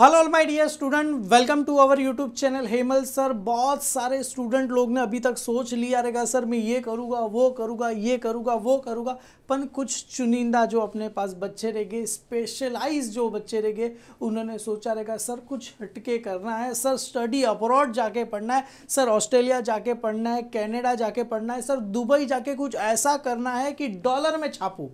Hello my dear student welcome to our YouTube channel Hemal sir बहुत सारे student लोग ने अभी तक सोच लिया रहेगा सर मैं ये करूँगा वो करूँगा ये करूँगा वो करूँगा पर कुछ चुनिंदा जो अपने पास बच्चे रह गए स्पेशलाइज जो बच्चे रह गए उन्होंने सोचा रहेगा सर कुछ हटके करना है सर स्टडी अब्रॉड जाके पढ़ना है सर ऑस्ट्रेलिया जाके पढ़ना है कैनेडा जाके पढ़ना है सर दुबई जाके कुछ ऐसा करना है कि डॉलर में छापूँ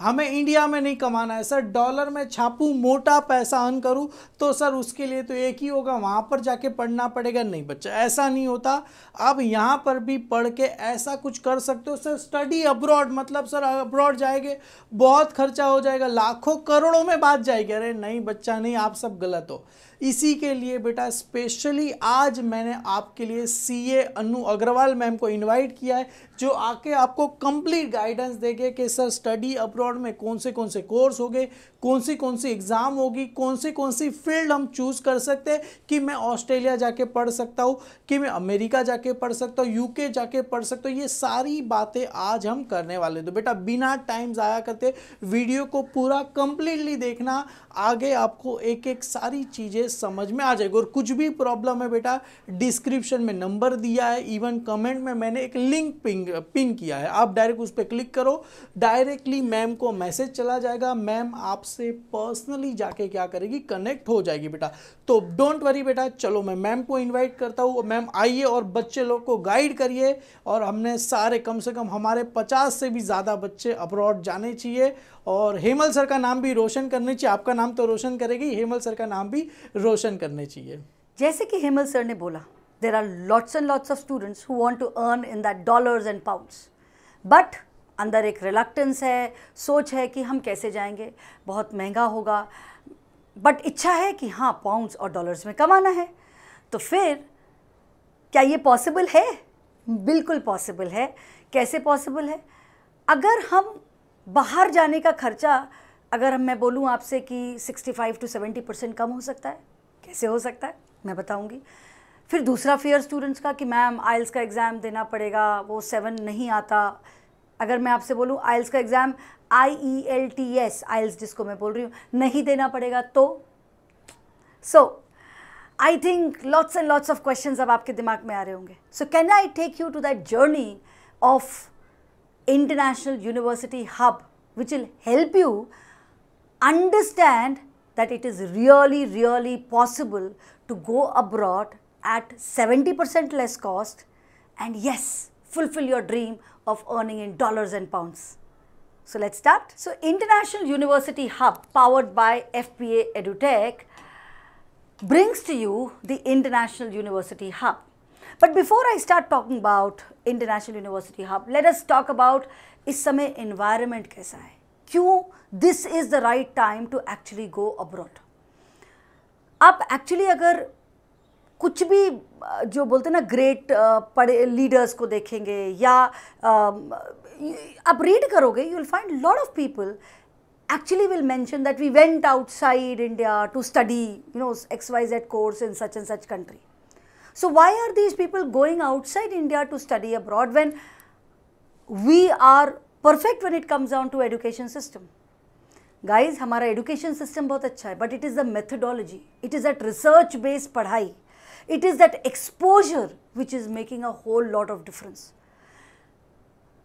हमें इंडिया में नहीं कमाना है सर डॉलर में छापू मोटा पैसा अर्न करूँ तो सर उसके लिए तो एक ही होगा वहाँ पर जाके पढ़ना पड़ेगा नहीं बच्चा ऐसा नहीं होता आप यहाँ पर भी पढ़ के ऐसा कुछ कर सकते हो सर स्टडी अब्रॉड मतलब सर अब्रॉड जाएंगे बहुत खर्चा हो जाएगा लाखों करोड़ों में बात जाएगी अरे नहीं बच्चा नहीं आप सब गलत हो इसी के लिए बेटा स्पेशली आज मैंने आपके लिए सीए अनु अग्रवाल मैम को इनवाइट किया है जो आके आपको कंप्लीट गाइडेंस देंगे कि सर स्टडी अब्रॉड में कौन से कौन से कोर्स हो गए कौन सी कौन सी एग्ज़ाम होगी कौन सी कौन सी फील्ड हम चूज़ कर सकते हैं कि मैं ऑस्ट्रेलिया जाके पढ़ सकता हूँ कि मैं अमेरिका जाके पढ़ सकता हूँ यूके जाके पढ़ सकता हूँ ये सारी बातें आज हम करने वाले तो बेटा बिना टाइम ज़ाया करते वीडियो को पूरा कंप्लीटली देखना आगे आपको एक एक सारी चीज़ें समझ में आ जाएगी और कुछ भी प्रॉब्लम है बेटा डिस्क्रिप्शन में नंबर दिया है इवन कमेंट में मैंने एक लिंक पिंग लिंक पिन किया है आप डायरेक्ट उस पर क्लिक करो डायरेक्टली मैम को मैसेज चला जाएगा मैम आपसे पर्सनली जाके क्या करेगी कनेक्ट हो जाएगी बेटा तो डोंट वरी बेटा चलो मैं मैम को इन्वाइट करता हूँ मैम आइए और बच्चे लोग को गाइड करिए और हमने सारे कम से कम हमारे पचास से भी ज़्यादा बच्चे अब्रॉड जाने चाहिए और हेमल सर का नाम भी रोशन करने चाहिए आपका नाम तो रोशन करेगी हेमल सर का नाम भी रोशन करने चाहिए जैसे कि हेमल सर ने बोला there are lots and lots of students who want to earn in that dollars and pounds but अंदर एक रिलक्टेंस है सोच है कि हम कैसे जाएंगे बहुत महंगा होगा बट इच्छा है कि हाँ पाउंड्स और डॉलर्स में कमाना है तो फिर क्या ये पॉसिबल है बिल्कुल पॉसिबल है कैसे पॉसिबल है अगर हम बाहर जाने का खर्चा अगर मैं बोलूँ आपसे कि 65 टू सेवेंटी परसेंट कम हो सकता है कैसे हो सकता है मैं बताऊँगी फिर दूसरा फेयर स्टूडेंट्स का कि मैम आइल्स का एग्ज़ाम देना पड़ेगा वो सेवन नहीं आता अगर मैं आपसे बोलूँ आइल्स का exam I E L T S IELTS जिसको मैं बोल रही हूँ नहीं देना पड़ेगा तो so I think lots and lots of question अब आपके दिमाग में आ रहे होंगे so can I take you to that journey of international university hub which will help you understand that it is really really possible to go abroad at 70% less cost and yes, fulfill your dream of earning in dollars and pounds. So let's start. So International University Hub powered by FPA EduTech brings to you the International University Hub. But before I start talking about International University Hub, let us talk about इस environment kaisa hai. Why this is the right time to actually go abroad. Up actually अगर कुछ भी जो बोलते हैं ना great पढ़े leaders को देखेंगे या आप रीड करोगे you will find lot of people actually will mention that we went outside India to study you know X Y Z course in such and such country so why are these people going outside India to study abroad when we are perfect when it comes down to education system guys हमारा education system बहुत अच्छा है but it is the methodology it is at research based पढ़ाई It is that exposure which is making a whole lot of difference.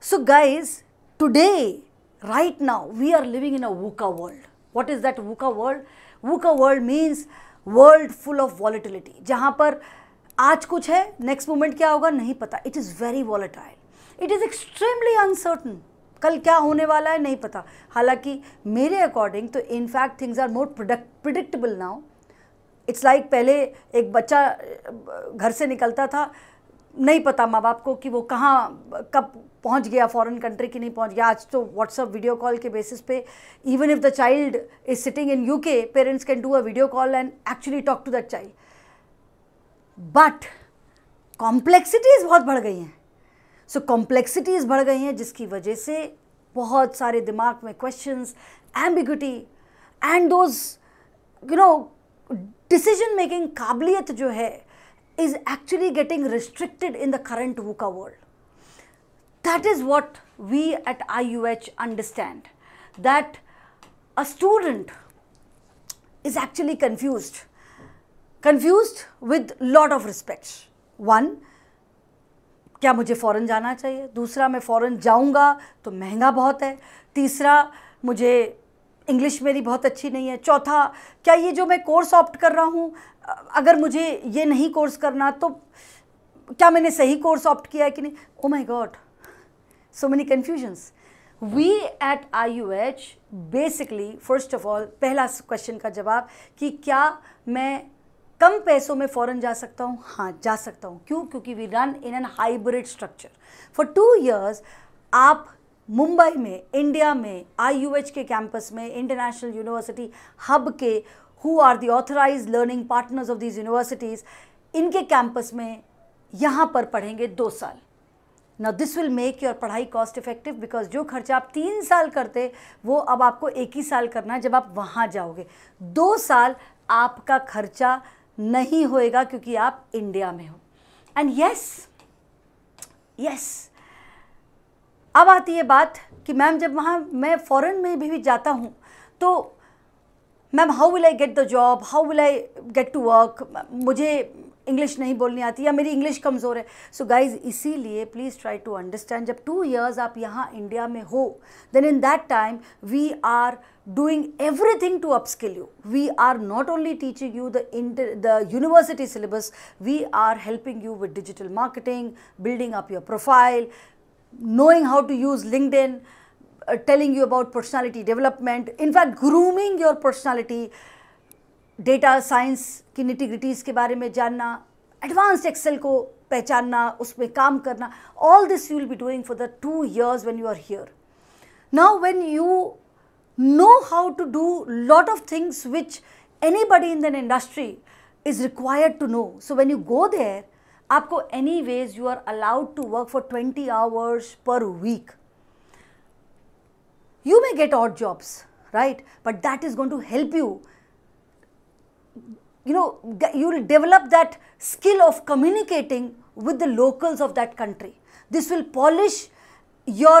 So guys, today, right now, we are living in a wuka world. What is that wuka world? wuka world means world full of volatility. jahan par aaj kuch hai next moment kya hoga nahi pata it is very volatile it is extremely uncertain कल क्या होने वाला है नहीं पता हालांकि मेरे according तो in fact things are more product predictable now it's like like पहले एक बच्चा घर से निकलता था नहीं पता माँ बाप को कि वो कहाँ कब पहुँच गया फॉरेन कंट्री की नहीं पहुँच गया आज तो व्हाट्सअप वीडियो कॉल के बेसिस पे even if the child is sitting in UK parents can do a video call and actually talk to that child but complexities बहुत बढ़ गई हैं सो कॉम्प्लेक्सिटीज़ बढ़ गई हैं जिसकी वजह से बहुत सारे दिमाग में questions ambiguity and those you know decision making काबिलियत जो है is actually getting restricted in the current current का world that is what we at I U H understand that a student is actually confuse confuse with lot of respect one क्या मुझे foreign जाना चाहिए दूसरा मैं foreign जाऊंगा तो महंगा बहुत है तीसरा मुझे इंग्लिश मेरी बहुत अच्छी नहीं है चौथा क्या ये जो मैं कोर्स ऑप्ट कर रहा हूँ अगर मुझे ये नहीं कोर्स करना तो क्या मैंने सही कोर्स ऑप्ट किया है कि नहीं oh my god so many confusions we at I U H basically first of all पहला क्वेश्चन का जवाब कि क्या मैं कम पैसों में फ़ॉरेन जा सकता हूँ हाँ जा सकता हूँ क्यों क्योंकि we run in an hybrid structure for two years आप मुंबई में इंडिया में आईयूएच के कैंपस में इंटरनेशनल यूनिवर्सिटी हब के who are the authorise learning partners of these universities इनके कैंपस में यहाँ पर पढ़ेंगे दो साल ना दिस विल मेक योर पढ़ाई कॉस्ट इफेक्टिव बिकॉज जो खर्चा आप तीन साल करते वो अब आपको एक ही साल करना है जब आप वहाँ जाओगे दो साल आपका खर्चा नहीं होएगा क्योंकि आप इंडिया में हो एंड यस यस अब आती है बात कि मैम जब वहाँ मैं फॉरेन में भी जाता हूँ तो ma'am how will I get the job how will I get to work मुझे इंग्लिश नहीं बोलनी आती या मेरी इंग्लिश कमज़ोर है सो गाइज इसी लिए प्लीज़ ट्राई टू अंडरस्टैंड जब टू ईयर्स आप यहाँ इंडिया में हो then in that time we are doing everything to upskill you we are not only teaching you the inter the university syllabus we are helping you with digital marketing building up your profile knowing how to use LinkedIn, uh, telling you about personality development, in fact, grooming your personality, data science ki nitty gritties ke baare mein janna, advanced Excel ko pehchanna, usme kaam karna, all this you will be doing for the two years when you are here. Now, when you know how to do lot of things which anybody in an industry is required to know, so when you go there, आपको anyways you are allowed to work for twenty hours per week you may get odd jobs right but that is going to help you you know you will develop that skill of communicating with the locals of that country this will polish your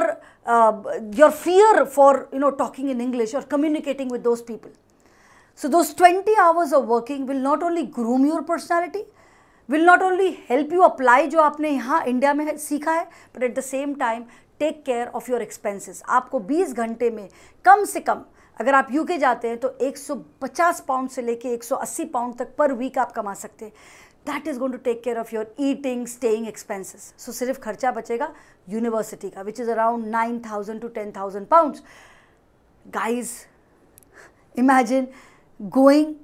uh, your fear for you know talking in english or communicating with those people so those 20 hours of working will not only groom your personality will not only help you apply जो आपने यहाँ India में सीखा है but at the same time take care of your expenses आपको 20 घंटे में कम से कम अगर आप यूके जाते हैं तो 150 पाउंड से लेके 180 पाउंड तक पर वीक आप कमा सकते हैं that is going to take care of your eating staying expenses so सिर्फ खर्चा बचेगा यूनिवर्सिटी का which is around nine thousand to ten thousand pounds guys imagine going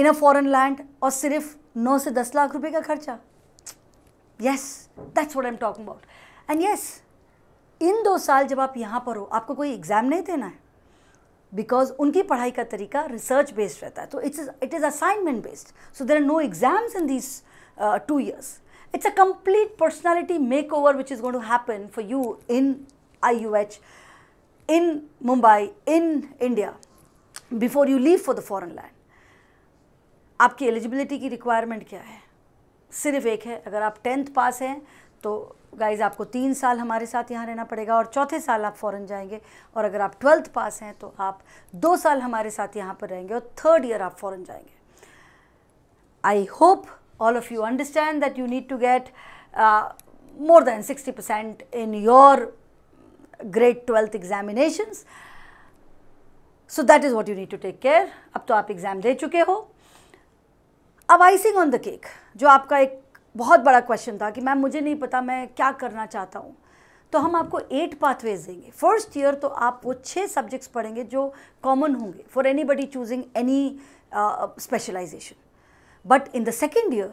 in a foreign land और सिर्फ नौ से दस लाख रुपए का खर्चा yes that's what I am talking about and yes इन दो साल जब आप यहाँ पर हो आपको कोई एग्ज़ाम नहीं देना है बिकॉज उनकी पढ़ाई का तरीका रिसर्च बेस्ड रहता है तो it's it is assignment based so there are no exams in these two years personality makeover which is which to happen for you in I U H in Mumbai in India before you leave for the foreign land आपकी eligibility की requirement क्या है सिर्फ एक है अगर आप tenth pass हैं तो गाइज आपको तीन साल हमारे साथ यहाँ रहना पड़ेगा और चौथे साल आप फॉरन जाएंगे और अगर आप ट्वेल्थ पास हैं तो आप दो साल हमारे साथ यहाँ पर रहेंगे और थर्ड ईयर आप फॉरन जाएंगे I hope all of you understand that you need to get more than sixty percent in your great twelfth examination so that is what you need to take care अब तो आप exam दे चुके हो अब icing on the cake जो आपका एक बहुत बड़ा क्वेश्चन था कि मैम मुझे नहीं पता मैं क्या करना चाहता हूँ तो हम आपको एट पाथवेज देंगे फर्स्ट ईयर तो आप वो छः सब्जेक्ट्स पढ़ेंगे जो कॉमन होंगे for anybody choosing any specialization but in the second year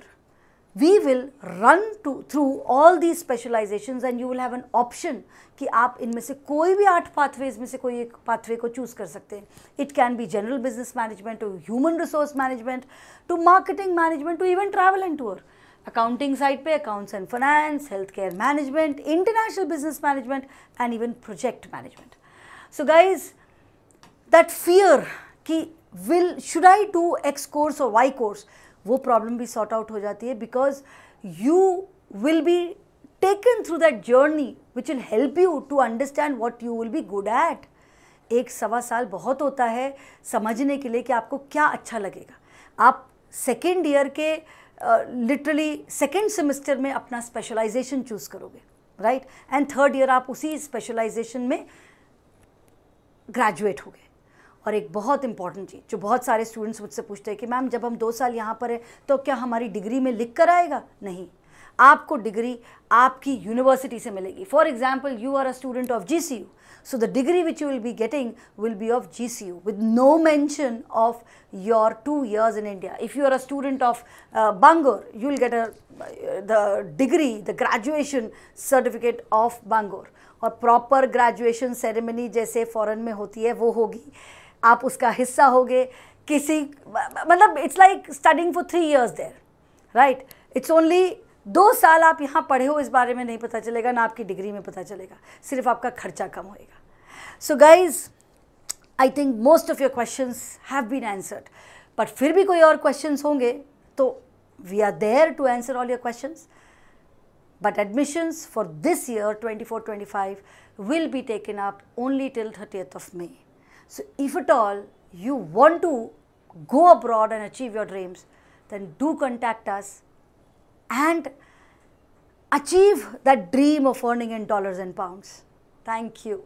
we will run to through all the specialization and you will have an option कि आप इनमें से कोई भी आठ पाथवेज में से कोई एक पाथवे को चूज़ कर सकते हैं it can be general business management to human resource management to marketing management to even travel and tour accounting side पे accounts and finance health care management international business management and even project management so guys that fear कि will should i do x course or y course वो problem भी sort out हो जाती है because you will be taken through that journey which will help you to understand what you will be good at एक सवा साल बहुत होता है समझने के लिए कि आपको क्या अच्छा लगेगा आप सेकेंड ईयर के लिटरली सेकेंड सेमेस्टर में अपना स्पेशलाइजेशन चूज़ करोगे राइट एंड थर्ड ईयर आप उसी स्पेशलाइजेशन में ग्रेजुएट होगे और एक बहुत इंपॉर्टेंट चीज़ जो बहुत सारे स्टूडेंट्स मुझसे पूछते हैं कि मैम जब हम दो साल यहाँ पर है तो क्या हमारी डिग्री में लिख कर आएगा नहीं आपको डिग्री आपकी यूनिवर्सिटी से मिलेगी for example you are a student of G C U so the degree which you will be getting will be of G C U with no mention of your two years in India if you are a student of Bangor you will get a the degree the graduation certificate of Bangor और proper graduation ceremony जैसे foreign में होती है वो होगी आप उसका हिस्सा होगे किसी मतलब it's like studying for three years there right it's only दो साल आप यहाँ पढ़े हो इस बारे में नहीं पता चलेगा ना आपकी डिग्री में पता चलेगा सिर्फ आपका खर्चा कम होएगा so guys I think most of your question have been answered but फिर भी कोई और क्वेश्चन होंगे तो we are there to answer all your question but admissions for this year twenty four twenty five will be taken up only till thirtieth of May So, if at all you want to go abroad and achieve your dreams, then do contact us and achieve that dream of earning in dollars and pounds. Thank you.